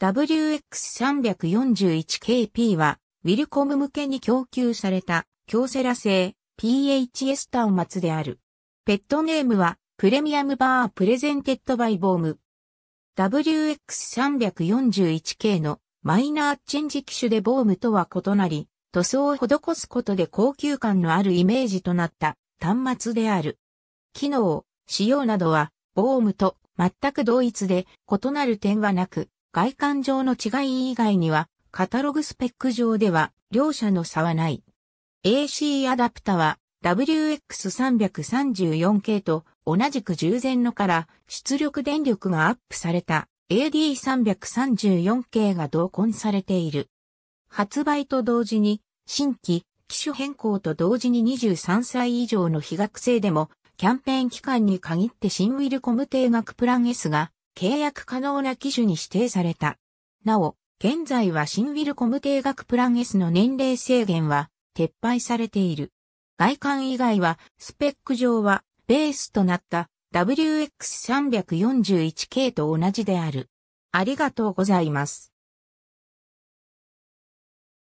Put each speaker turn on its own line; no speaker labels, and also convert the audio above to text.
WX341KP は、ウィルコム向けに供給された、京セラ製 PHS 端末である。ペットネームは、プレミアムバープレゼンテッドバイボーム。WX341K のマイナーチェンジ機種でボームとは異なり、塗装を施すことで高級感のあるイメージとなった端末である。機能、仕様などは、ボームと全く同一で異なる点はなく、外観上の違い以外には、カタログスペック上では、両者の差はない。AC アダプタは、WX334 系と同じく従前のから出力電力がアップされた AD334 系が同梱されている。発売と同時に新規機種変更と同時に23歳以上の非学生でもキャンペーン期間に限って新ウィルコム定額プラン S が契約可能な機種に指定された。なお、現在は新ウィルコム定額プラン S の年齢制限は撤廃されている。外観以外は、スペック上はベースとなった WX341K と同じである。ありがとうござ
います。